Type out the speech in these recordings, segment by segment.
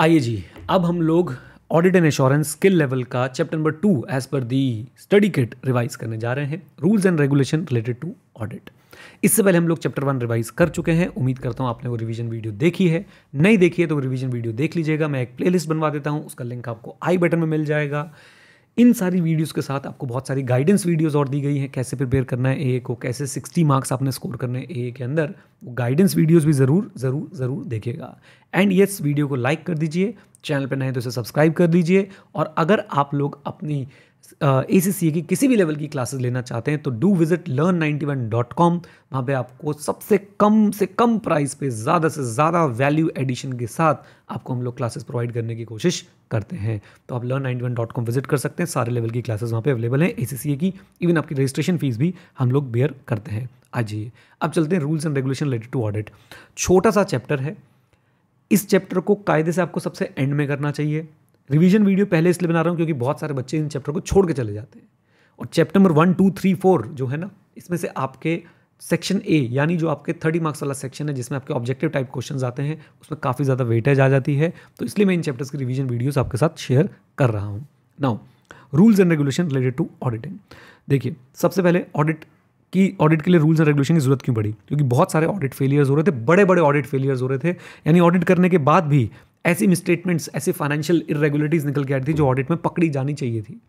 आइए जी अब हम लोग audit and assurance skill level का चैप्टर नंबर टू एज पर दी स्टडी किट रिवाइज करने जा रहे हैं rules and regulation related to audit इससे पहले हम लोग चैप्टर वन रिवाइज कर चुके हैं उम्मीद करता हूँ आपने वो रिवीजन वीडियो देखी है नहीं देखी है तो वो रिवीजन वीडियो देख लीजिएगा मैं एक प्लेलिस्ट बनवा देता हूँ उसका लिंक आपको आई बटन में मिल जाएगा इन सारी वीडियोस के साथ आपको बहुत सारी गाइडेंस वीडियोस और दी गई हैं कैसे प्रिपेयर करना है ए को कैसे 60 मार्क्स आपने स्कोर करने हैं ए के अंदर वो गाइडेंस वीडियोस भी ज़रूर ज़रूर ज़रूर देखिएगा एंड यस वीडियो को लाइक कर दीजिए चैनल पर नए तो इसे सब्सक्राइब कर दीजिए और अगर आप लोग अपनी ए सी सी ए की किसी भी लेवल की क्लासेस लेना चाहते हैं तो do visit learn ninety one dot com वहाँ पर आपको सबसे कम से कम प्राइस पे ज़्यादा से ज़्यादा वैल्यू एडिशन के साथ आपको हम लोग क्लासेस प्रोवाइड करने की कोशिश करते हैं तो आप learn ninety one dot com visit कर सकते हैं सारे लेवल की क्लासेस वहाँ पर अवेलेबल हैं ए e की इवन आपकी रजिस्ट्रेशन फीस भी हम लोग बेयर करते हैं आ जाइए अब चलते हैं rules and regulation related to audit छोटा सा चैप्टर है इस चैप्टर को कायदे से आपको सबसे एंड में करना चाहिए रिवीजन वीडियो पहले इसलिए बना रहा हूँ क्योंकि बहुत सारे बच्चे इन चैप्टर को छोड़ के चले जाते हैं और chapter number one two three four जो है ना इसमें से आपके सेक्शन ए यानी जो आपके थर्टी मार्क्स वाला सेक्शन है जिसमें आपके ऑब्जेक्टिव टाइप क्वेश्चन आते हैं उसमें काफ़ी ज़्यादा वेटेज आ जाती है तो इसलिए मैं इन चैप्टर्स की रिविजन वीडियोज आपके साथ शेयर कर रहा हूँ now rules and regulation related to auditing देखिए सबसे पहले ऑडिट कि ऑडिट के लिए रूल्स एंड रेगुलेशन की जरूरत क्यों पड़ी क्योंकि बहुत सारे ऑडिट फेलियर्स हो रहे थे बड़े बड़े ऑडिट फेलियर्स हो रहे थे यानी ऑडिट करने के बाद भी ऐसी मिसस्टेटमेंट्स ऐसे फाइनेंशियल इरेगुलरिटीज़ निकल के आ थी जो ऑडिट में पकड़ी जानी चाहिए थी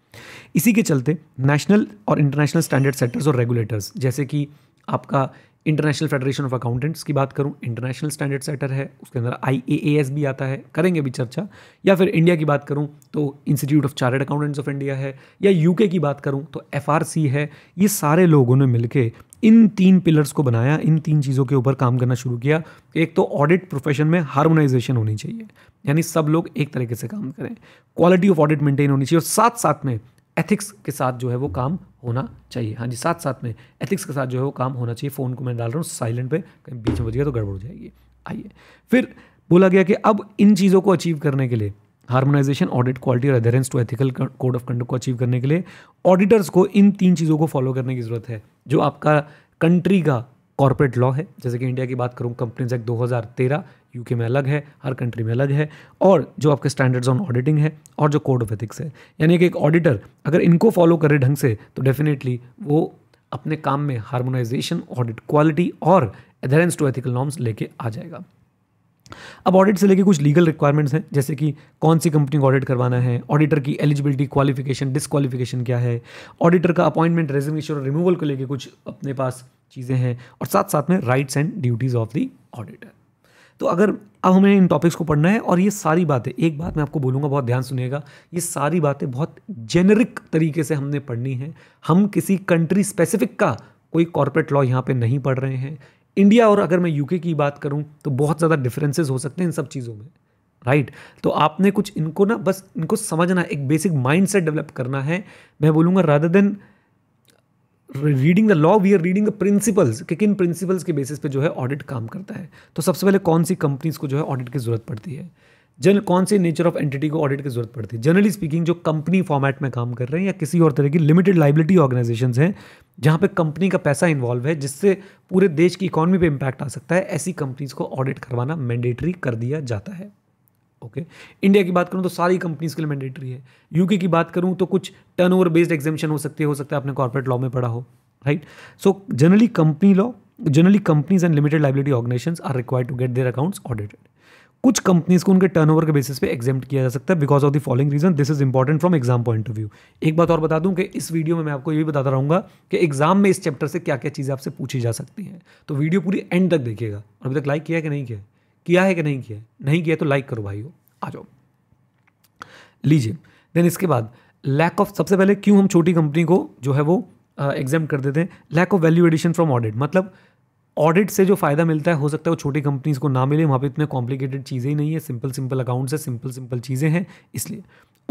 इसी के चलते नेशनल और इंटरनेशनल स्टैंडर्ड सेटर्स और रेगुलेटर्स जैसे कि आपका इंटरनेशनल फेडरेशन ऑफ अकाउंटेंट्स की बात करूँ इंटरनेशनल स्टैंडर्ड सेटर है उसके अंदर आई ए एस भी आता है करेंगे भी चर्चा या फिर इंडिया की बात करूँ तो Institute of Chartered Accountants of India है या यूके की बात करूँ तो एफ है ये सारे लोगों ने मिलकर इन तीन पिलर्स को बनाया इन तीन चीज़ों के ऊपर काम करना शुरू किया एक तो ऑडिट प्रोफेशन में हार्मोनाइजेशन होनी चाहिए यानी सब लोग एक तरीके से काम करें क्वालिटी ऑफ ऑडिट मेंटेन होनी चाहिए और साथ साथ में एथिक्स के साथ जो है वो काम होना चाहिए हाँ जी साथ साथ में एथिक्स के साथ जो है वो काम होना चाहिए फ़ोन को मैं डाल रहा हूँ साइलेंट पे कहीं बीच में बज गया तो गड़बड़ हो जाएगी आइए फिर बोला गया कि अब इन चीज़ों को अचीव करने के लिए हार्मोनाइजेशन ऑडिट क्वालिटी और adherence to ethical code of conduct को अचीव करने के लिए ऑडिटर्स को इन तीन चीज़ों को फॉलो करने की ज़रूरत है जो आपका कंट्री का कॉरपोरेट लॉ है जैसे कि इंडिया की बात करूँ कंपनीज एक्ट 2013 यूके में अलग है हर कंट्री में अलग है और जो आपके स्टैंडर्ड्स ऑन ऑडिटिंग है और जो कोड ऑफ एथिक्स है यानी कि एक ऑडिटर अगर इनको फॉलो करे ढंग से तो डेफिनेटली वो अपने काम में हार्मोनाइजेशन ऑडिट क्वालिटी और एधरेंस टू एथिकल नॉर्म्स लेके आ जाएगा अब ऑडिट से लेके कुछ लीगल रिक्वायरमेंट्स हैं जैसे कि कौन सी कंपनी को ऑडिट करवाना है ऑडिटर की एलिजिबिलिटी क्वालिफिकेशन डिसक्वालिफिकेशन क्या है ऑडिटर का अपॉइंटमेंट रेजिग्नेशन और रिमूवल को लेके कुछ अपने पास चीज़ें हैं और साथ साथ में rights and duties of the auditor तो अगर अब हमें इन टॉपिक्स को पढ़ना है और ये सारी बातें एक बात मैं आपको बोलूँगा बहुत ध्यान सुनेगा ये सारी बातें बहुत जेनरिक तरीके से हमने पढ़नी है हम किसी कंट्री स्पेसिफिक का कोई कॉर्पोरेट लॉ यहाँ पे नहीं पढ़ रहे हैं इंडिया और अगर मैं यूके की बात करूँ तो बहुत ज़्यादा डिफरेंसेस हो सकते हैं इन सब चीज़ों में राइट right? तो आपने कुछ इनको ना बस इनको समझना एक बेसिक माइंड सेट डेवलप करना है मैं बोलूँगा rather than reading the law we are reading the principles कि किन प्रिंसिपल्स के बेसिस पे जो है ऑडिट काम करता है तो सबसे पहले कौन सी कंपनीज को जो है ऑडिट की ज़रूरत पड़ती है जन कौन से नेचर ऑफ एंटिटी को ऑडिट की जरूरत पड़ती है जनरली स्पीकिंग जो कंपनी फॉर्मेट में काम कर रहे हैं या किसी और तरह की लिमिटेड लाइबिलिटी ऑर्गेनाइजेशन हैं जहाँ पे कंपनी का पैसा इन्वॉल्व है जिससे पूरे देश की इकोनॉमी पे इम्पैक्ट आ सकता है ऐसी कंपनीज को ऑडिट करवाना मैंडेटरी कर दिया जाता है ओके okay. इंडिया की बात करूँ तो सारी कंपनीज के लिए मैंडेटरी है यूके की बात करूँ तो कुछ ओवर बेस्ड एग्जामेशन हो है हो सकता है आपने कॉर्पोरेट लॉ में पढ़ा हो right so generally company law generally companies and limited liability organisation are required to get their accounts audited कुछ कंपनीज को उनके टर्नओवर के बेसिस पे एग्जाम किया जा सकता है because of the following reason this is important from exam point of view एक बात और बता दूं कि इस वीडियो में मैं आपको ये भी बताता रहूंगा कि एग्जाम में इस चैप्टर से क्या क्या चीज़ें आपसे पूछी जा सकती हैं तो वीडियो पूरी एंड तक देखिएगा अभी तक लाइक किया कि नहीं किया किया है कि नहीं किया नहीं किया तो लाइक करो भाई आ जाओ लीजिए देन इसके बाद लैक ऑफ सबसे पहले क्यों हम छोटी कंपनी को जो है वो एग्जाम कर देते हैं lack of value addition from audit मतलब ऑडिट से जो फ़ायदा मिलता है हो सकता है वो छोटी कंपनीज़ को ना मिले वहाँ पे इतने कॉम्प्लिकेटेड चीज़ें ही नहीं है सिंपल सिंपल अकाउंट्स है सिंपल सिंपल चीज़ें हैं इसलिए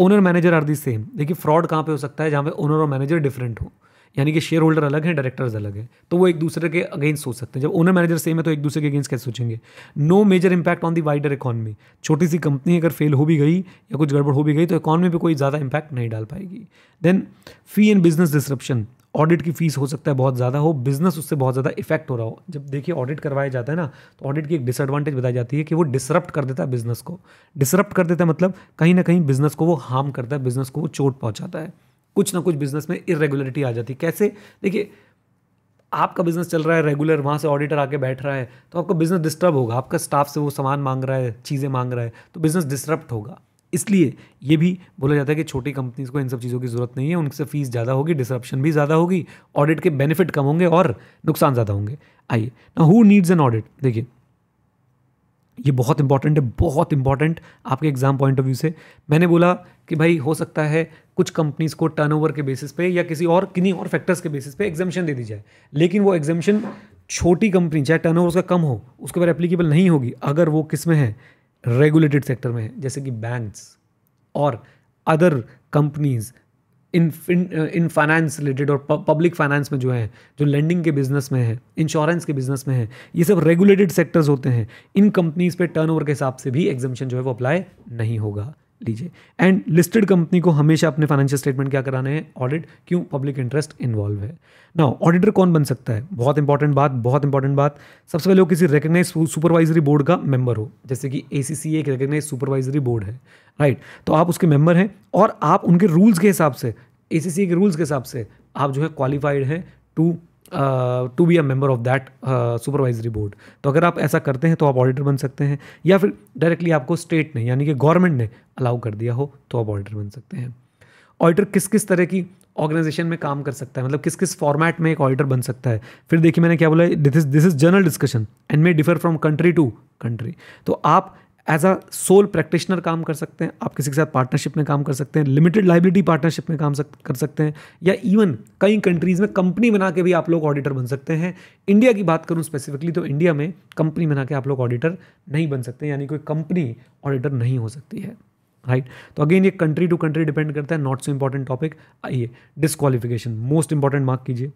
owner manager are the same देखिए फ्रॉड कहाँ पे हो सकता है जहाँ पे ओनर और मैनेजर डिफरेंट हो यानी कि शेयर होल्डर अलग हैं डायरेक्टर्स अलग हैं तो वो एक दूसरे के अगेंस्ट सोच सकते हैं जब ओनर मैनेजर सेम है तो एक दूसरे के अगेंस्ट कैसे सोचेंगे no major impact on the wider economy छोटी सी कंपनी अगर फेल हो भी गई या कुछ गड़बड़ हो भी गई तो इकॉनमी पर कोई ज़्यादा इंपैक्ट नहीं डाल पाएगी then fee and business disruption audit की फ़ीस हो सकता है बहुत ज़्यादा हो बिज़नेस उससे बहुत ज़्यादा इफेक्ट हो रहा हो जब देखिए ऑडिट करवाया जाता है ना तो ऑडिट की एक डिसएडवांटेज बताई जाती है कि वो डिसरप्ट कर देता है बिज़नेस को डिसरप्ट कर देता है मतलब कहीं ना कहीं बिज़नेस को वो हार्म करता है बिज़नेस को वो चोट पहुँचाता है कुछ ना कुछ बिज़नेस में इरेगुलरिटी आ जाती है कैसे देखिए आपका बिजनेस चल रहा है रेगुलर वहाँ से ऑडिटर आके बैठ रहा है तो आपका बिजनेस डिस्टर्ब होगा आपका स्टाफ से वो सामान मांग रहा है चीज़ें मांग रहा है तो बिजनेस डिस्टर्ब होगा इसलिए ये भी बोला जाता है कि छोटी कंपनीज को इन सब चीज़ों की ज़रूरत नहीं है उनसे फीस ज़्यादा होगी डिसरप्शन भी ज़्यादा होगी ऑडिट के बेनिफिट कम होंगे और नुकसान ज़्यादा होंगे आइए ना हु नीड्स एन ऑडिट देखिए ये बहुत इंपॉर्टेंट है बहुत इंपॉर्टेंट आपके एग्जाम पॉइंट ऑफ व्यू से मैंने बोला कि भाई हो सकता है कुछ कंपनीज़ को टर्नओवर के बेसिस पे या किसी और किन्हीं और फैक्टर्स के बेसिस पे एग्जामेशन दे दी जाए लेकिन वो एग्जामेशन छोटी कंपनी चाहे टर्नओवर उसका कम हो उसके ऊपर एप्लीकेबल नहीं होगी अगर वो किस में है रेगुलेटेड सेक्टर में है जैसे कि बैंक्स और other companies in in finance related और पब्लिक फाइनेंस में जो है जो लेंडिंग के बिजनेस में है इंश्योरेंस के बिजनेस में है ये सब रेगुलेटेड सेक्टर्स होते हैं इन कंपनीज पे टर्नओवर के हिसाब से भी एग्जामेशन जो है वो अप्लाई नहीं होगा लीजिए एंड लिस्टेड कंपनी को हमेशा अपने फाइनेंशियल स्टेटमेंट क्या कराने हैं ऑडिट क्यों पब्लिक इंटरेस्ट इन्वॉल्व है ना ऑडिटर कौन बन सकता है बहुत इंपॉर्टेंट बात बहुत इंपॉर्टेंट बात सबसे पहले वो किसी रिकग्नाइज सुपरवाइजरी बोर्ड का मेंबर हो जैसे कि ए एक रिकग्नाइज सुपरवाइजरी बोर्ड है राइट right. तो आप उसके मेंबर हैं और आप उनके रूल्स के हिसाब से ए के रूल्स के हिसाब से आप जो है क्वालिफाइड हैं to to be a member of that supervisory board तो अगर आप ऐसा करते हैं तो आप ऑडिटर बन सकते हैं या फिर डायरेक्टली आपको स्टेट ने यानी कि गवर्नमेंट ने अलाउ कर दिया हो तो आप ऑडिटर बन सकते हैं ऑडिटर किस किस तरह की ऑर्गेनाइजेशन में काम कर सकता है मतलब किस किस फॉर्मेट में एक ऑडिटर बन सकता है फिर देखिए मैंने क्या बोला this is this is general discussion and may differ from country to country तो आप एज अ सोल प्रैक्टिशनर काम कर सकते हैं आप किसी के साथ पार्टनरशिप में काम कर सकते हैं लिमिटेड लाइबिलिटी पार्टनरशिप में काम कर सकते हैं या इवन कई कंट्रीज़ में कंपनी बना के भी आप लोग ऑडिटर बन सकते हैं इंडिया की बात करूँ स्पेसिफिकली तो इंडिया में कंपनी बना के आप लोग ऑडिटर नहीं बन सकते यानी कोई कंपनी ऑडिटर नहीं हो सकती है राइट right? तो अगेन ये कंट्री टू कंट्री डिपेंड करता है नॉट सो इंपॉर्टेंट टॉपिक आइए डिस्कालिफिकेशन मोस्ट इंपॉर्टेंट मार्क कीजिए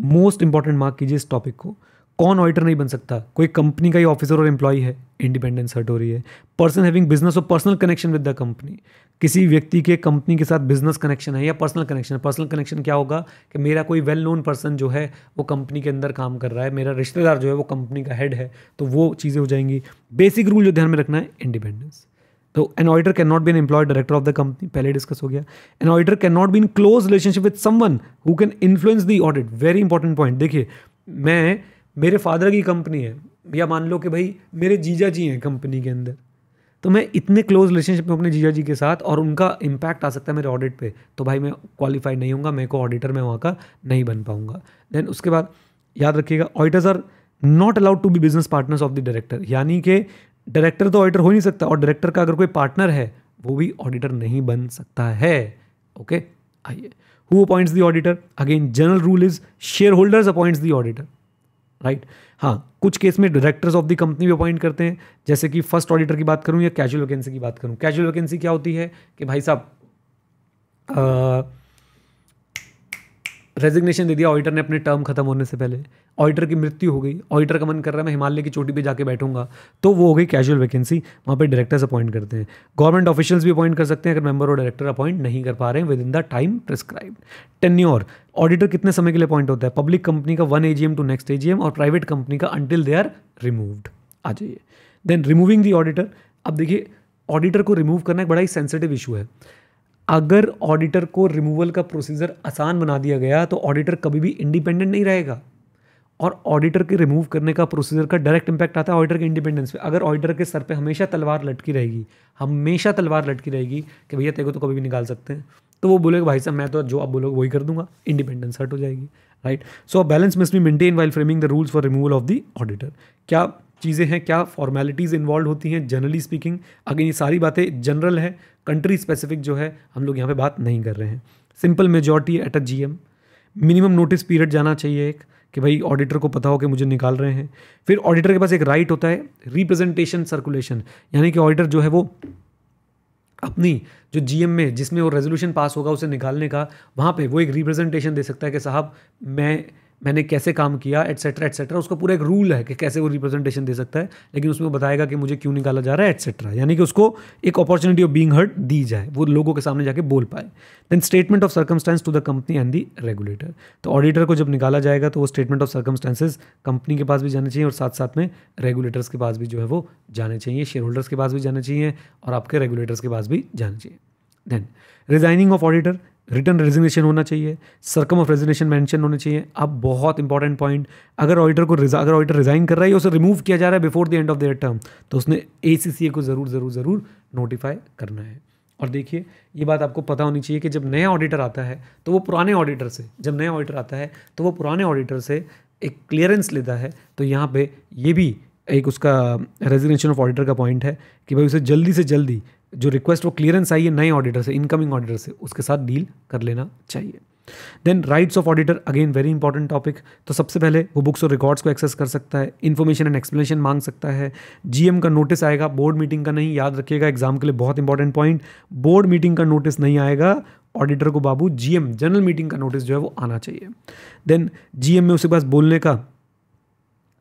मोस्ट इंपॉर्टेंट मार्क कीजिए इस टॉपिक को कौन ऑडिटर नहीं बन सकता कोई कंपनी का ही ऑफिसर और एम्प्लॉई है इंडिपेंडेंस हट हो रही है पर्सन हैविंग बिजनेस और personal connection with the company किसी व्यक्ति के कंपनी के साथ बिजनेस कनेक्शन है या पर्सनल कनेक्शन है पर्सनल कनेक्शन क्या होगा कि मेरा कोई वेल नोन पर्सन जो है वो कंपनी के अंदर काम कर रहा है मेरा रिश्तेदार जो है वो कंपनी का हेड है तो वो चीज़ें हो जाएंगी बेसिक रूल जो ध्यान में रखना है इंडिपेंडेंस तो an auditor cannot be an employ director of the company पहले डिस्कस हो गया an auditor cannot be in close relationship with someone who can influence the audit very important point देखिए मैं मेरे father की company है या मान लो कि भाई मेरे जीजा जी हैं कंपनी के अंदर तो मैं इतने क्लोज रिलेशनशिप में अपने जीजा जी के साथ और उनका इम्पैक्ट आ सकता है मेरे ऑडिट पे तो भाई मैं क्वालिफाइड नहीं हूँ मेरे को ऑडिटर में वहाँ का नहीं बन पाऊँगा देन उसके बाद याद रखिएगा auditors are not allowed to be business partners of the director यानी कि डायरेक्टर तो ऑडिटर हो नहीं सकता और डायरेक्टर का अगर कोई पार्टनर है वो भी ऑडिटर नहीं बन सकता है ओके आइए who appoints the auditor again general rule is shareholders appoints the auditor right right? हाँ कुछ केस में डायरेक्टर्स ऑफ द कंपनी भी अपॉइंट करते हैं जैसे कि फर्स्ट ऑडिटर की बात करूँ या कैजुअल वैकेंसी की बात करूँ कैजुअल वैकेंसी क्या होती है कि भाई साहब रेजिग्नेशन दे दिया ऑडिटर ने अपने टर्म खत्म होने से पहले ऑडिटर की मृत्यु हो गई ऑडिटर का मन कर रहा है मैं हिमालय की चोटी पे जाके बैठूंगा तो वो हो गई कैजुअल वैकेंसी वहाँ पे डायरेक्टर्स अपॉइंट करते हैं गवर्नमेंट ऑफिशियल्स भी अपॉइंट कर सकते हैं अगर मेंबर और डायरेक्टर अपॉइंट नहीं कर पा रहे हैं within the time prescribe tenure auditor कितने समय के लिए अपॉइंट होता है पब्लिक कंपनी का one AGM to next AGM और प्राइवेट कंपनी का अंटिल दे आर रिमूव्ड आ जाइए देन रिमूविंग दी ऑडिटर अब देखिए ऑडिटर को रिमूव करना एक बड़ा ही सेंसिटिव इशू है अगर ऑडिटर को रिमूवल का प्रोसीजर आसान बना दिया गया तो ऑडिटर कभी भी इंडिपेंडेंट नहीं रहेगा और ऑडिटर के रिमूव करने का प्रोसीजर का डायरेक्ट इम्पैक्ट आता है ऑडिटर के इंडिपेंडेंस पे अगर ऑडिटर के सर पे हमेशा तलवार लटकी रहेगी हमेशा तलवार लटकी रहेगी कि भैया तेरे को तो कभी भी निकाल सकते हैं तो वो बोलेगा भाई साहब मैं तो जो आप बोलोगे वही कर दूंगा इंडिपेंडेंस हट हो जाएगी right so balance must be maintain while framing the rules for removal of the auditor क्या चीज़ें हैं क्या फॉर्मेलिटीज़ इन्वॉल्व होती हैं जनरली स्पीकिंग अगर ये सारी बातें जनरल है कंट्री स्पेसिफिक जो है हम लोग यहाँ पे बात नहीं कर रहे हैं simple majority at a GM minimum notice period जाना चाहिए एक कि भाई ऑडिटर को पता हो कि मुझे निकाल रहे हैं फिर ऑडिटर के पास एक राइट होता है रिप्रेजेंटेशन सर्कुलेशन यानी कि ऑडिटर जो है वो अपनी जो जी में जिसमें वो रेजोल्यूशन पास होगा उसे निकालने का वहाँ पे वो एक रिप्रेजेंटेशन दे सकता है कि साहब मैं मैंने कैसे काम किया एट्सेट्रा एट्सेट्रा उसका पूरा एक रूल है कि कैसे वो रिप्रेजेंटेशन दे सकता है लेकिन उसमें बताएगा कि मुझे क्यों निकाला जा रहा है एट्सेट्रा यानी कि उसको एक अपॉर्चुनिटी ऑफ बीइंग हर्ड दी जाए वो लोगों के सामने जाके बोल पाए then statement of circumstance to the company and the regulator तो ऑडिटर को जब निकाला जाएगा तो वो स्टेटमेंट ऑफ सर्कमस्टेंसेज कंपनी के पास भी जाने चाहिए और साथ साथ में रेगुलेटर्स के पास भी जो है वो जाने चाहिए शेयर होल्डर्स के पास भी जाने चाहिए और आपके रेगुलेटर्स के पास भी जाने चाहिए then resigning of auditor return resignation होना चाहिए सरकम ऑफ रेजिग्नेशन मेंशन होना चाहिए अब बहुत इंपॉर्टेंट पॉइंट अगर ऑडिटर को अगर ऑडिटर रिजाइन कर रहा है उसे रिमूव किया जा रहा है before the end of their term तो उसने ए को ज़रूर ज़रूर ज़रूर नोटिफाई करना है और देखिए ये बात आपको पता होनी चाहिए कि जब नया ऑडिटर आता है तो वो पुराने ऑडिटर से जब नया ऑडिटर आता है तो वो पुराने ऑडिटर से एक क्लियरेंस लेता है तो यहाँ पे ये भी एक उसका रेजिग्नेशन ऑफ ऑडिटर का पॉइंट है कि भाई उसे जल्दी से जल्दी जो रिक्वेस्ट वो क्लियरेंस आई है नए ऑडिटर से इनकमिंग ऑडिटर से उसके साथ डील कर लेना चाहिए then rights of auditor again very important topic तो सबसे पहले वो बुक्स और रिकॉर्ड्स को एक्सेस कर सकता है इन्फॉर्मेशन एंड एक्सप्लेनेशन मांग सकता है जीएम का नोटिस आएगा बोर्ड मीटिंग का नहीं याद रखिएगा एग्जाम के लिए बहुत इंपॉर्टेंट पॉइंट बोर्ड मीटिंग का नोटिस नहीं आएगा ऑडिटर को बाबू जीएम जनरल मीटिंग का नोटिस जो है वो आना चाहिए देन जीएम में उसके पास बोलने का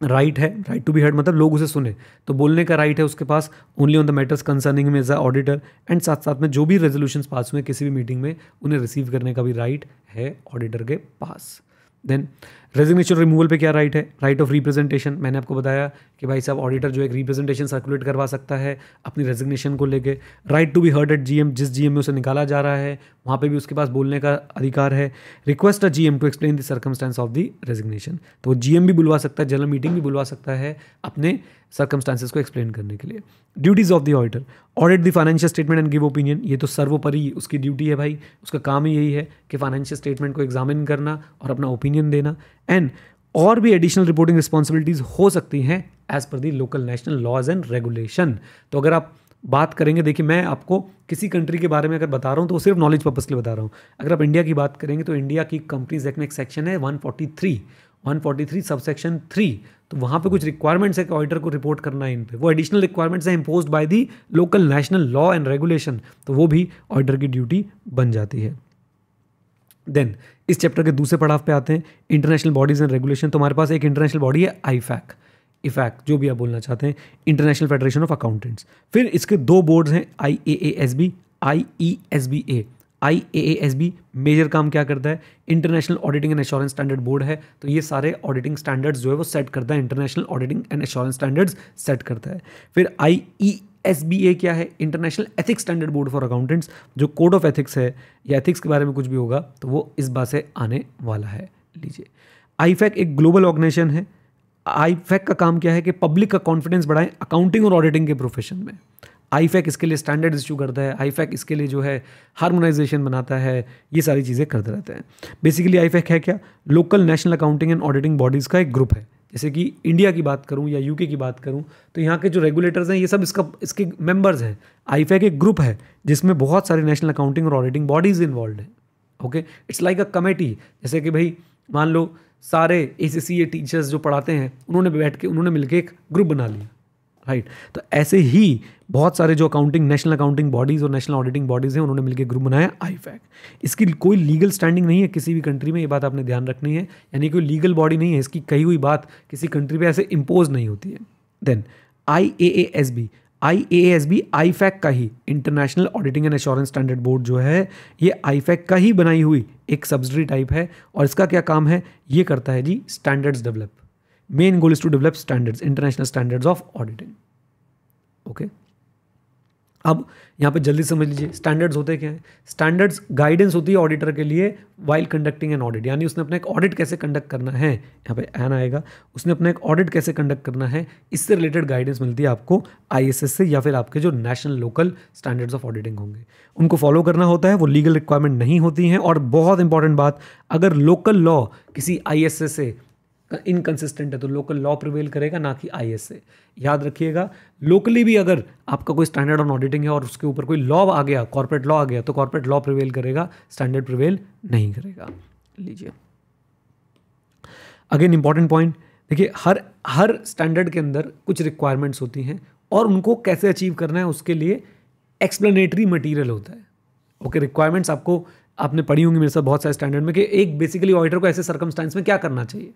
राइट है राइट टू बी हेड मतलब लोग उसे सुने तो बोलने का राइट है उसके पास only on the matters concerning में एज अ ऑडिटर एंड साथ साथ में जो भी रेजोल्यूशन पास हुए किसी भी मीटिंग में उन्हें रिसीव करने का भी राइट है ऑडिटर के पास देन रेजिग्नेशन रिमूवल पे क्या राइट है राइट ऑफ रिप्रेजेंटेशन मैंने आपको बताया कि भाई साहब ऑडिटर जो एक रिप्रेजेंटेशन सर्कुलेट करवा सकता है अपनी रेजिग्नेशन को लेके right to be heard at GM जिस जीएम में उसे निकाला जा रहा है वहाँ पे भी उसके पास बोलने का अधिकार है request a GM to explain the circumstance of the resignation तो जीएम भी बुलवा सकता है जनरल मीटिंग भी बुलवा सकता है अपने सर्कमस्टांसिस को एक्सप्लेन करने के लिए duties of the auditor audit the financial statement and give opinion ये तो सर्वोपरि उसकी ड्यूटी है भाई उसका काम ही यही है कि फाइनेंशियल स्टेटमेंट को एग्जामिन करना और अपना ओपिनियन देना एंड और भी एडिशनल रिपोर्टिंग रिस्पॉन्सिबिलिटीज हो सकती हैं एज पर the local national laws and regulation तो अगर आप बात करेंगे देखिए मैं आपको किसी कंट्री के बारे में अगर बता रहा हूँ तो सिर्फ नॉलेज पर्पज़ के लिए बता रहा हूँ अगर आप इंडिया की बात करेंगे तो इंडिया की कंपनीज एक्ट में एक सेक्शन है 143 143 सब सेक्शन थ्री तो वहाँ पे कुछ रिक्वायरमेंट्स है ऑडिटर को रिपोर्ट करना है इन पे वो एडिशनल रिक्वायरमेंट्स हैं impose by the local national law and regulation तो वो भी ऑडिटर की ड्यूटी बन जाती है देन इस चैप्टर के दूसरे पड़ाव पे आते हैं इंटरनेशनल बॉडीज़ एंड रेगुलेशन तो हमारे पास एक इंटरनेशनल बॉडी है आईफैक इफैक जो भी आप बोलना चाहते हैं इंटरनेशनल फेडरेशन ऑफ अकाउंटेंट्स फिर इसके दो बोर्ड्स हैं I A A S B I E S B A I A A S B major काम क्या करता है international auditing and assurance standard board है तो ये सारे ऑडिटिंग स्टैंडर्ड्स जो है वो सेट करता है international auditing and assurance standards set करता है फिर आई ई e एस क्या है international ethics standard board for accountants जो कोड ऑफ एथिक्स है या एथिक्स के बारे में कुछ भी होगा तो वो इस बात से आने वाला है लीजिए आईफैक एक ग्लोबल ऑर्गेनाइजेशन है आईफैक का काम क्या है कि पब्लिक का कॉन्फिडेंस बढ़ाएं अकाउंटिंग और ऑडिटिंग के प्रोफेशन में आईफैक इसके लिए स्टैंडर्ड इशू करता है आईफैक इसके लिए जो है हार्मोनाइजेशन बनाता है ये सारी चीज़ें करते रहते हैं बेसिकली आईफैक है क्या local national accounting and auditing bodies का एक ग्रुप है जैसे कि इंडिया की बात करूं या यूके की बात करूं तो यहाँ के जो रेगुलेटर्स हैं ये सब इसका इसके मेंबर्स हैं आईफैक एक ग्रुप है जिसमें बहुत सारे नेशनल अकाउंटिंग और ऑडिटिंग बॉडीज इन्वॉल्व हैं okay it's like a committee जैसे कि भाई मान लो सारे ए सी सी ए टीचर्स जो पढ़ाते हैं उन्होंने बैठ के उन्होंने मिलकर एक ग्रुप बना लिया राइट तो ऐसे ही बहुत सारे जो अकाउंटिंग नेशनल अकाउंटिंग बॉडीज़ और नेशनल ऑडिटिंग बॉडीज़ हैं उन्होंने मिलकर ग्रुप बनाया आई इसकी कोई लीगल स्टैंडिंग नहीं है किसी भी कंट्री में ये बात आपने ध्यान रखनी है यानी कोई लीगल बॉडी नहीं है इसकी कही हुई बात किसी कंट्री पर ऐसे इम्पोज नहीं होती है then I A A S B I A S B IFAC का ही international auditing and assurance standard board जो है ये आई फैक का ही बनाई हुई एक सब्सिडी टाइप है और इसका क्या काम है ये करता है जी standards develop main goal is to develop standards international standards of auditing okay अब यहाँ पे जल्दी समझ लीजिए स्टैंडर्ड्स होते क्या हैं स्टैंडर्ड्स गाइडेंस होती है ऑडिटर के लिए वाइल कंडक्टिंग एन ऑडिट यानी उसने अपना एक ऑडिट कैसे कंडक्ट करना है यहाँ पे एन आएगा उसने अपना एक ऑडिट कैसे कंडक्ट करना है इससे रिलेटेड गाइडेंस मिलती है आपको आई से या फिर आपके जो national local standards of auditing होंगे उनको फॉलो करना होता है वो लीगल रिक्वायरमेंट नहीं होती हैं और बहुत इंपॉर्टेंट बात अगर लोकल लॉ किसी आई से इनकन्सिस्टेंट है तो लोकल लॉ प्रिवेल करेगा ना कि आई से याद रखिएगा लोकली भी अगर आपका कोई स्टैंडर्ड ऑन ऑडिटिंग है और उसके ऊपर कोई लॉ आ गया कॉर्पोरेट लॉ आ गया तो कॉर्पोरेट लॉ प्रिवेल करेगा स्टैंडर्ड प्रिवेल नहीं करेगा लीजिए अगेन इंपॉर्टेंट पॉइंट देखिए हर हर स्टैंडर्ड के अंदर कुछ रिक्वायरमेंट्स होती हैं और उनको कैसे अचीव करना है उसके लिए एक्सप्लेनेटरी मटेरियल होता है ओके रिक्वायरमेंट्स आपको आपने पढ़ी होंगी मेरे साथ बहुत सारे स्टैंडर्ड में कि एक बेसिकली ऑडिटर को ऐसे सर्कमस्टांस में क्या करना चाहिए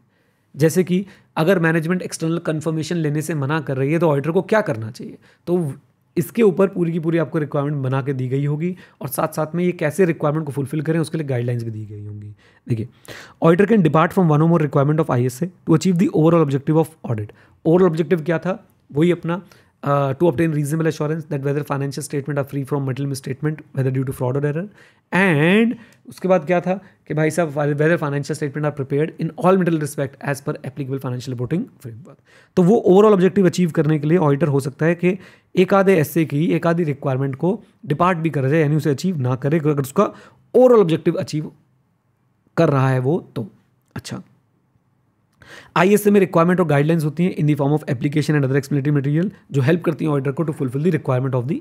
जैसे कि अगर मैनेजमेंट एक्सटर्नल कन्फर्मेशन लेने से मना कर रही है तो ऑडिटर को क्या करना चाहिए तो इसके ऊपर पूरी की पूरी आपको रिक्वायरमेंट बना के दी गई होगी और साथ साथ में ये कैसे रिक्वायरमेंट को फुलफिल करें उसके लिए गाइडलाइंस भी दी गई होंगी देखिए auditor can depart from one more requirement of I S A to achieve the overall objective of audit overall objective क्या था वही अपना uh, to obtain reasonable assurance that whether financial statement are free from material misstatement whether due to fraud or error and उसके बाद क्या था कि भाई साहब whether financial statement are prepared in all material respect as per applicable financial reporting framework तो वो overall objective achieve करने के लिए ऑडिटर हो सकता है कि एक आधे ऐसे की एक आधी रिक्वायरमेंट को डिपार्ट भी कर जाए यानी उसे अचीव ना करे अगर उसका ओवरऑल ऑब्जेक्टिव अचीव कर रहा है वो तो अच्छा आई एस में रिक्वायरमेंट और गाइडलाइंस होती हैं in the form of application and other explanatory material जो हेल्प करती हैं ऑडिटर को to fulfil the requirement of the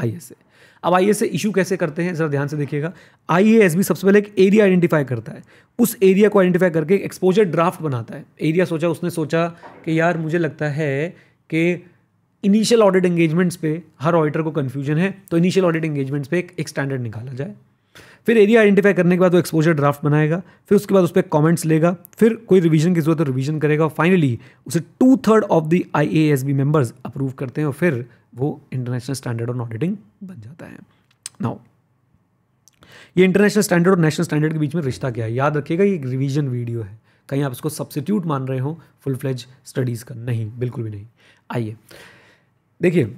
I S A अब आई एस ए इशू कैसे करते हैं जरा ध्यान से देखिएगा आई ए एस भी सबसे पहले एक एरिया आइडेंटिफाई करता है उस एरिया को आइडेंटिफाई करके एक एक्सपोजर ड्राफ्ट बनाता है एरिया सोचा उसने सोचा कि यार मुझे लगता है कि इनिशियल ऑडिट एंगेजमेंट्स पे हर ऑडिटर को कन्फ्यूजन है तो इनिशियल ऑडिट एंगेजमेंट्स पे एक स्टैंडर्ड निकाला जाए फिर एरिया आइडेंटिफाई करने के बाद वो एक्सपोजर ड्राफ्ट बनाएगा फिर उसके बाद उस पर कॉमेंट्स लेगा फिर कोई रिविजन की जरूरत है रिविजन तो करेगा फाइनली उसे two third of the I A S B members approve करते हैं और फिर वो इंटरनेशनल स्टैंडर्ड ऑन ऑडिटिंग बन जाता है नाउ ये इंटरनेशनल स्टैंडर्ड और नेशनल स्टैंडर्ड के बीच में रिश्ता क्या है याद रखिएगा ये एक रिविजन वीडियो है कहीं आप इसको सब्सिट्यूट मान रहे हो फुल फ्लेज स्टडीज़ का नहीं बिल्कुल भी नहीं आइए देखिए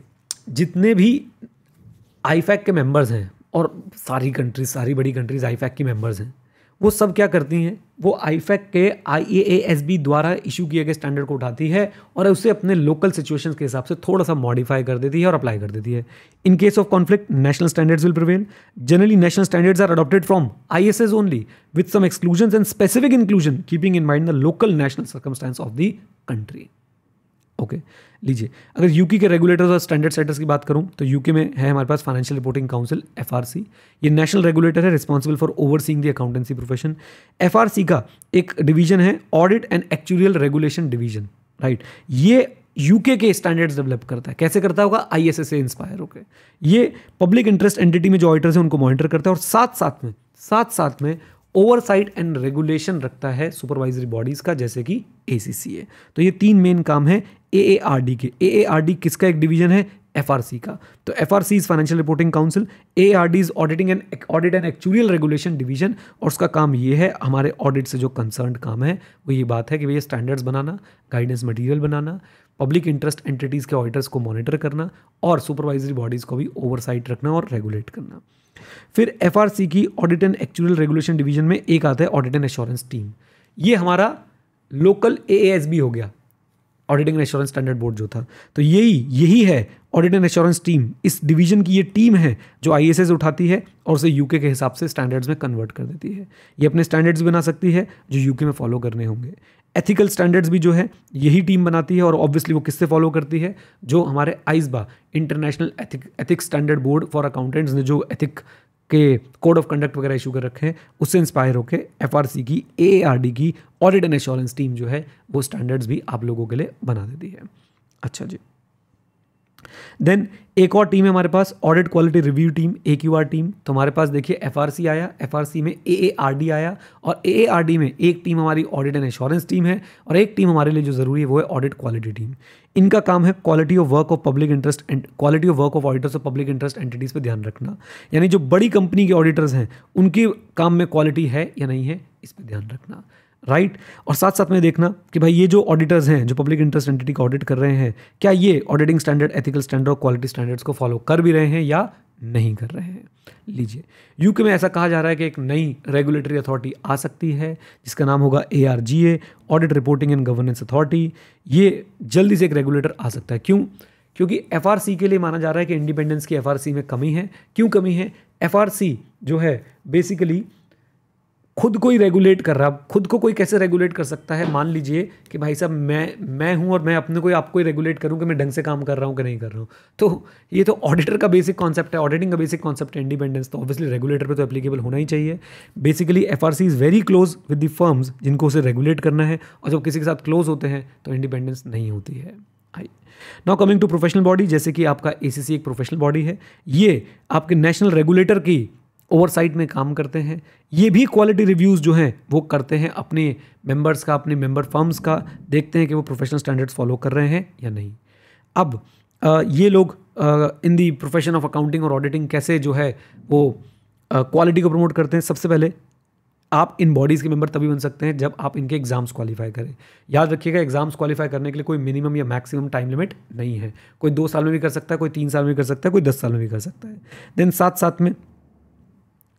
जितने भी आईफैक के मेंबर्स हैं और सारी कंट्रीज सारी बड़ी कंट्रीज आई की मेम्बर्स हैं वो सब क्या करती हैं वो आईफैक के आई द्वारा इशू किए गए स्टैंडर्ड को उठाती है और उसे अपने लोकल सिचुएशंस के हिसाब से थोड़ा सा मॉडिफाई कर देती है और अप्लाई कर देती है in case of conflict national standards will prevail generally national standards are adopted from I S S only with some exclusion and specific inclusion keeping in mind the local national circumstance of the country okay लीजिए अगर UK के regulators और standard setters की बात करूं तो UK में है हमारे पास फाइनेंशियल रिपोर्टिंग काउंसिल एफ ये नेशनल रेगुलेटर है responsible for overseeing accountancy profession F का एक डिवीजन है audit and actuarial regulation division right ये यूके के स्टैंडर्ड्स डेवलप करता है कैसे करता होगा आई एस से इंस्पायर होकर ये पब्लिक इंटरेस्ट एंटिटी में जो ऑडिटर्स हैं उनको मॉनिटर करता है और साथ साथ में साथ साथ में ओवरसाइट एंड रेगुलेशन रखता है सुपरवाइजरी बॉडीज़ का जैसे कि ए तो ये तीन मेन काम है ए के ए किसका एक डिवीजन है एफ का तो F R C is financial reporting council A R D is auditing and audit and actual regulation division और उसका काम ये है हमारे ऑडिट से जो कंसर्न काम है वो ये बात है कि भैया स्टैंडर्ड्स बनाना गाइडेंस मटेरियल बनाना पब्लिक इंटरेस्ट एंटिटीज़ के ऑडिटर्स को मॉनिटर करना और सुपरवाइजरी बॉडीज़ को भी ओवरसाइट रखना और रेगुलेट करना फिर एफ की audit and actual regulation division में एक आता है ऑडिट एंड एश्योरेंस टीम ये हमारा लोकल ए हो गया auditing and assurance standard board जो था तो यही यही है ऑडिट एंड एश्योरेंस टीम इस डिवीजन की ये टीम है जो आई उठाती है और उसे यूके के हिसाब से स्टैंडर्ड्स में कन्वर्ट कर देती है ये अपने स्टैंडर्ड्स बना सकती है जो यूके में फॉलो करने होंगे एथिकल स्टैंडर्ड्स भी जो है यही टीम बनाती है और ऑब्वियसली वो किससे फॉलो करती है जो हमारे IESBA international ethic standard board for accountants ने जो एथिक के कोड ऑफ कंडक्ट वगैरह इशू कर रखे हैं उससे इंस्पायर होकर एफ की ए की ऑडिट एंड एश्योरेंस टीम जो है वो स्टैंडर्ड्स भी आप लोगों के लिए बना देती है अच्छा जी देन एक और टीम है हमारे पास audit quality review team A Q R team तो हमारे पास देखिए एफ आर सी आया एफ आर सी में ए ए आर डी आया और ए ए आर डी में एक टीम हमारी ऑडिट एंड एश्योरेंस टीम है और एक टीम हमारे लिए जो ज़रूरी है वो है ऑडिट क्वालिटी टीम इनका काम है quality of work of public interest and quality of work of auditors of public interest entities पर ध्यान रखना यानी जो बड़ी कंपनी के ऑडिटर्स हैं उनके काम में क्वालिटी है या नहीं है इस पर ध्यान रखना राइट right? और साथ साथ में देखना कि भाई ये जो ऑडिटर्स हैं जो पब्लिक इंटरेस्ट एंटिटी का ऑडिट कर रहे हैं क्या ये ऑडिटिंग स्टैंडर्ड एथिकल स्टैंडर्ड और क्वालिटी स्टैंडर्ड्स को फॉलो कर भी रहे हैं या नहीं कर रहे हैं लीजिए यूके में ऐसा कहा जा रहा है कि एक नई रेगुलेटरी अथॉरिटी आ सकती है जिसका नाम होगा A R G A audit reporting and governance authority ये जल्दी से एक रेगुलेटर आ सकता है क्यों क्योंकि एफ के लिए माना जा रहा है कि इंडिपेंडेंस की एफ में कमी है क्यों कमी है एफ जो है बेसिकली खुद को ही रेगुलेट कर रहा है खुद को कोई कैसे रेगुलेट कर सकता है मान लीजिए कि भाई साहब मैं मैं हूँ और मैं अपने को आपको ही रेगुलेट करूँ कि मैं ढंग से काम कर रहा हूँ कि नहीं कर रहा हूँ तो ये तो ऑडिटर का बेसिक कॉन्सेप्ट है ऑडिटिंग का बेसिक कॉन्सेप्ट है इंडिपेंडेंस तो ऑब्वियसली रेगुलेटर पर तो एप्लीकेबल होना ही चाहिए basically F is very close with the firms जिनको उसे रेगुलेट करना है और जब किसी के साथ क्लोज होते हैं तो इंडिपेंडेंस नहीं होती है now coming to professional body जैसे कि आपका ए एक प्रोफेशनल बॉडी है ये आपके नेशनल रेगुलेटर की ओवरसाइट में काम करते हैं ये भी क्वालिटी रिव्यूज़ जो हैं वो करते हैं अपने मेंबर्स का अपने मेंबर फर्म्स का देखते हैं कि वो प्रोफेशनल स्टैंडर्ड्स फॉलो कर रहे हैं या नहीं अब आ, ये लोग in the profession of accounting और ऑडिटिंग कैसे जो है वो क्वालिटी को प्रमोट करते हैं सबसे पहले आप इन बॉडीज़ के मेंबर तभी बन सकते हैं जब आप इनके एग्ज़ाम्स क्वालिफाई करें याद रखिएगा एग्ज़ाम्स क्वालिफाई करने के लिए कोई मिनिमम या मैक्सिमम टाइम लिमिट नहीं है कोई दो साल में भी कर सकता है कोई तीन साल में भी कर सकता है कोई दस साल में भी कर सकता है देन साथ साथ में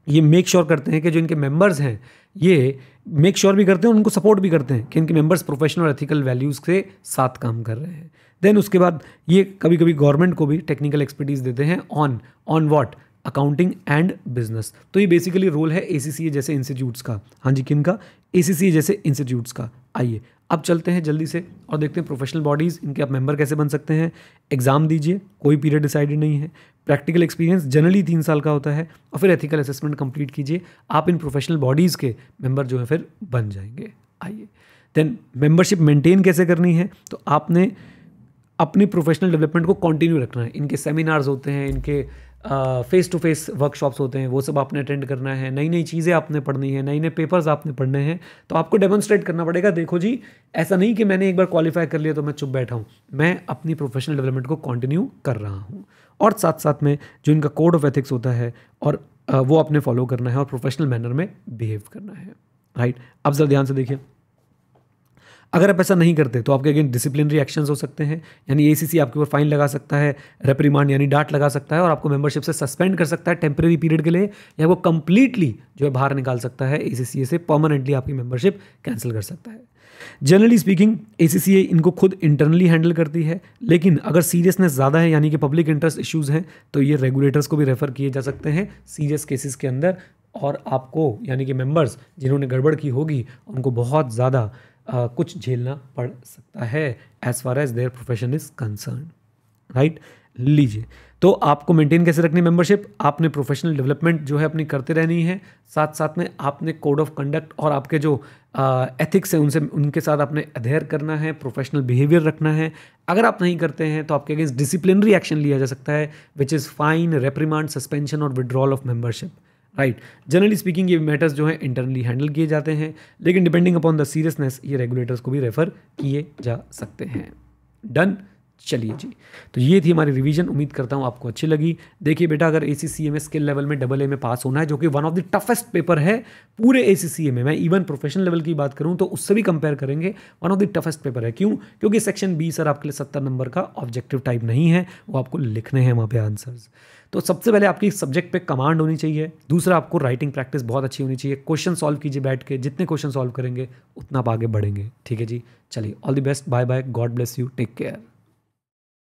ये मेक श्योर sure करते हैं कि जो इनके मेंबर्स हैं ये मेक श्योर sure भी करते हैं उनको सपोर्ट भी करते हैं कि इनके मेंबर्स प्रोफेशनल एथिकल वैल्यूज़ के साथ काम कर रहे हैं देन उसके बाद ये कभी कभी गवर्नमेंट को भी टेक्निकल एक्सपर्टीज़ देते हैं on on what accounting and business तो ये बेसिकली रोल है ए जैसे इंस्टीट्यूट्स का हाँ जी किन का ए जैसे इंस्टीट्यूट्स का आइए अब चलते हैं जल्दी से और देखते हैं प्रोफेशनल बॉडीज़ इनके आप मेंबर कैसे बन सकते हैं एग्ज़ाम दीजिए कोई पीरियड डिसाइडेड नहीं है प्रैक्टिकल एक्सपीरियंस जनरली तीन साल का होता है और फिर एथिकल असेसमेंट कंप्लीट कीजिए आप इन प्रोफेशनल बॉडीज़ के मेंबर जो है फिर बन जाएंगे आइए देन मेंबरशिप मेंटेन कैसे करनी है तो आपने अपनी प्रोफेशनल डेवलपमेंट को कंटिन्यू रखना है इनके सेमिनार्स होते हैं इनके फेस टू फेस वर्कशॉप्स होते हैं वो सब आपने अटेंड करना है नई नई चीज़ें आपने पढ़नी है नए नए पेपर्स आपने पढ़ने हैं तो आपको डेमोन्स्ट्रेट करना पड़ेगा देखो जी ऐसा नहीं कि मैंने एक बार क्वालिफाई कर लिया तो मैं चुप बैठा हूँ मैं अपनी प्रोफेशनल डेवलपमेंट को कंटिन्यू कर रहा हूँ और साथ साथ में जो इनका कोड ऑफ एथिक्स होता है और वो आपने फॉलो करना है और प्रोफेशनल मैनर में बिहेव करना है राइट अब ज़रा ध्यान से देखिए अगर आप ऐसा नहीं करते तो आपके अगेन डिसिप्लिनरी एक्शन हो सकते हैं यानी ए आपके ऊपर फाइन लगा सकता है रेप्रीमांड यानी डांट लगा सकता है और आपको मेंबरशिप से सस्पेंड कर सकता है टेम्प्रेरी पीरियड के लिए या वो कंप्लीटली जो है बाहर निकाल सकता है ए से परमानेंटली आपकी मेंबरशिप कैंसिल कर सकता है जनरली स्पीकिंग ए इनको खुद इंटरनली हैंडल करती है लेकिन अगर सीरियसनेस ज़्यादा है यानी कि पब्लिक इंटरेस्ट इश्यूज़ हैं तो ये रेगुलेटर्स को भी रेफ़र किए जा सकते हैं सीरियस केसेस के अंदर और आपको यानी कि मेंबर्स जिन्होंने गड़बड़ की होगी उनको बहुत ज़्यादा कुछ झेलना पड़ सकता है as far as their profession is concern right लीजिए तो आपको मेंटेन कैसे रखनी मेंबरशिप आपने प्रोफेशनल डेवलपमेंट जो है अपनी करते रहनी है साथ साथ में आपने कोड ऑफ कंडक्ट और आपके जो एथिक्स हैं उनसे उनके साथ आपने अधेयर करना है प्रोफेशनल बिहेवियर रखना है अगर आप नहीं करते हैं तो आपके अगेंस्ट डिसिप्लिनरी एक्शन लिया जा सकता है which is fine reprimand suspension और withdrawal of membership right generally speaking ये मैटर्स जो है इंटरनली हैंडल किए जाते हैं लेकिन डिपेंडिंग अपॉन द सीरियसनेस ये रेगुलेटर्स को भी रेफर किए जा सकते हैं डन चलिए जी तो ये थी हमारी रिवीजन उम्मीद करता हूँ आपको अच्छी लगी देखिए बेटा अगर A C C M skill level में डबल ए में पास होना है जो कि one of the toughest paper है पूरे ए सी सी ए में मैं इवन प्रोफेशनल लेवल की बात करूँ तो उससे भी कंपेयर करेंगे one of the toughest paper है क्यों क्योंकि सेक्शन बी सर आपके लिए सत्तर नंबर का ऑब्जेक्टिव टाइप नहीं है वो आपको लिखने हैं वहाँ पर आंसर्स तो सबसे पहले आपकी सब्जेक्ट पे कमांड होनी चाहिए दूसरा आपको राइटिंग प्रैक्टिस बहुत अच्छी होनी चाहिए क्वेश्चन सॉल्व कीजिए बैठ के जितने क्वेश्चन सॉल्व करेंगे उतना आप आगे बढ़ेंगे ठीक है जी चलिए all the best bye bye God bless you take care